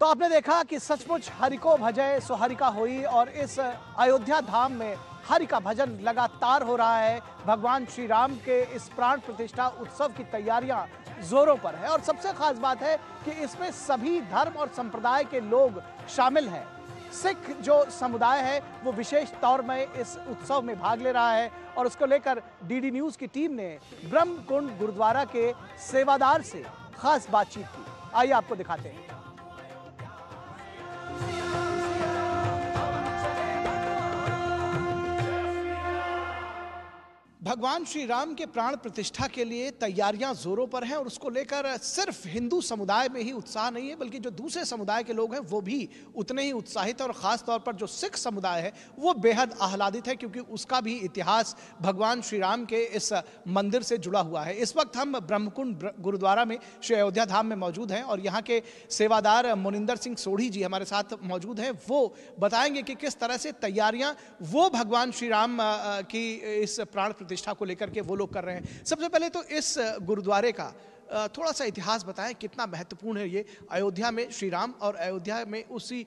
तो आपने देखा कि सचमुच हरि को भजय सुहरिका हुई और इस अयोध्या धाम में हरि का भजन लगातार हो रहा है भगवान श्री राम के इस प्राण प्रतिष्ठा उत्सव की तैयारियां जोरों पर है और सबसे खास बात है कि इसमें सभी धर्म और संप्रदाय के लोग शामिल हैं सिख जो समुदाय है वो विशेष तौर में इस उत्सव में भाग ले रहा है और उसको लेकर डीडी न्यूज़ की टीम ने ब्रह्म गुरुद्वारा के सेवादार से खास बातचीत की आइए आपको दिखाते हैं भगवान श्री राम के प्राण प्रतिष्ठा के लिए तैयारियां जोरों पर हैं और उसको लेकर सिर्फ हिंदू समुदाय में ही उत्साह नहीं है बल्कि जो दूसरे समुदाय के लोग हैं वो भी उतने ही उत्साहित हैं और ख़ास तौर पर जो सिख समुदाय है वो बेहद आह्लादित है क्योंकि उसका भी इतिहास भगवान श्री राम के इस मंदिर से जुड़ा हुआ है इस वक्त हम ब्रह्मकुंड गुरुद्वारा में श्री अयोध्या धाम में मौजूद हैं और यहाँ के सेवादार मुनिंदर सिंह सोढ़ी जी हमारे साथ मौजूद हैं वो बताएंगे कि किस तरह से तैयारियाँ वो भगवान श्री राम की इस प्राण प्रतिष्ठा शिक्षा को लेकर के वो लोग कर रहे हैं सबसे पहले तो इस गुरुद्वारे का थोड़ा सा इतिहास बताएं कितना महत्वपूर्ण है ये अयोध्या में श्री राम और अयोध्या में उसी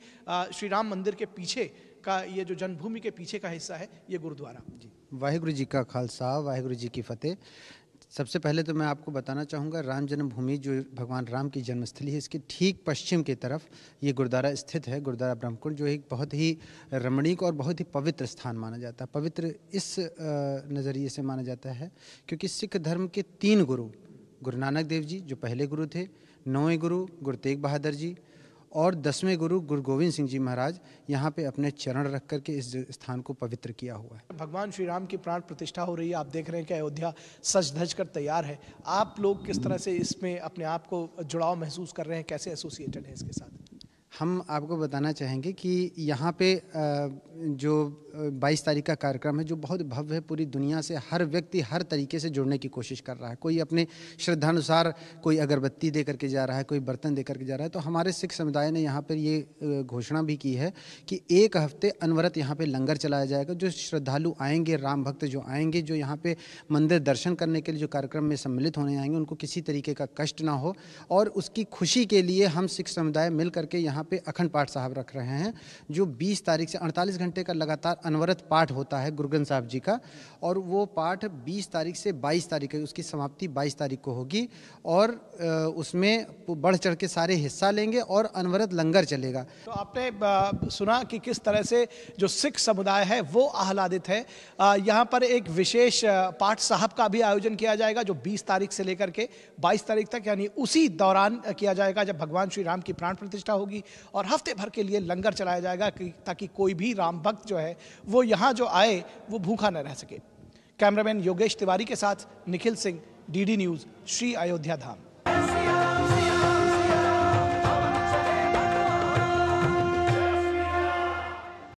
श्री राम मंदिर के पीछे का ये जो जन्मभूमि के पीछे का हिस्सा है ये गुरुद्वारा जी वाहेगुरु जी का खालसा वाहेगुरु जी की फतेह सबसे पहले तो मैं आपको बताना चाहूँगा राम जन्मभूमि जो भगवान राम की जन्मस्थली है इसके ठीक पश्चिम की तरफ ये गुरुद्वारा स्थित है गुरुद्वारा ब्रह्मकुंड जो एक बहुत ही रमणीक और बहुत ही पवित्र स्थान माना जाता है पवित्र इस नज़रिए से माना जाता है क्योंकि सिख धर्म के तीन गुरु गुरु नानक देव जी जो पहले गुरु थे नौवें गुरु गुरु तेग बहादुर जी और दसवें गुरु गुरु गोविंद सिंह जी महाराज यहाँ पे अपने चरण रख कर के इस स्थान को पवित्र किया हुआ है भगवान श्री राम की प्राण प्रतिष्ठा हो रही है आप देख रहे हैं कि अयोध्या सज धज कर तैयार है आप लोग किस तरह से इसमें अपने आप को जुड़ाव महसूस कर रहे हैं कैसे एसोसिएटेड है इसके साथ हम आपको बताना चाहेंगे कि यहाँ पे जो 22 तारीख का कार्यक्रम है जो बहुत भव्य है पूरी दुनिया से हर व्यक्ति हर तरीके से जुड़ने की कोशिश कर रहा है कोई अपने श्रद्धानुसार कोई अगरबत्ती दे करके जा रहा है कोई बर्तन दे करके जा रहा है तो हमारे सिख समुदाय ने यहाँ पर ये घोषणा भी की है कि एक हफ्ते अनवरत यहाँ पर लंगर चलाया जाएगा जो श्रद्धालु आएंगे राम भक्त जो आएंगे जो यहाँ पर मंदिर दर्शन करने के लिए जो कार्यक्रम में सम्मिलित होने आएंगे उनको किसी तरीके का कष्ट ना हो और उसकी खुशी के लिए हम सिख समुदाय मिल करके यहाँ यहाँ पे अखंड पाठ साहब रख रहे हैं जो 20 तारीख से 48 घंटे का लगातार अनवरत पाठ होता है गुरु ग्रंथ साहब जी का और वो पाठ 20 तारीख से 22 तारीख है उसकी समाप्ति 22 तारीख को होगी और उसमें बढ़ चढ़ के सारे हिस्सा लेंगे और अनवरत लंगर चलेगा तो आपने सुना कि किस तरह से जो सिख समुदाय है वो आह्लादित है यहाँ पर एक विशेष पाठ साहब का भी आयोजन किया जाएगा जो बीस तारीख से लेकर के बाईस तारीख तक यानी उसी दौरान किया जाएगा जब भगवान श्री राम की प्राण प्रतिष्ठा होगी और हफ्ते भर के लिए लंगर चलाया जाएगा कि ताकि कोई भी राम भक्त जो है वो यहाँ जो आए वो भूखा न रह सके कैमरामैन योगेश तिवारी के साथ निखिल सिंह डीडी न्यूज़ श्री अयोध्या धाम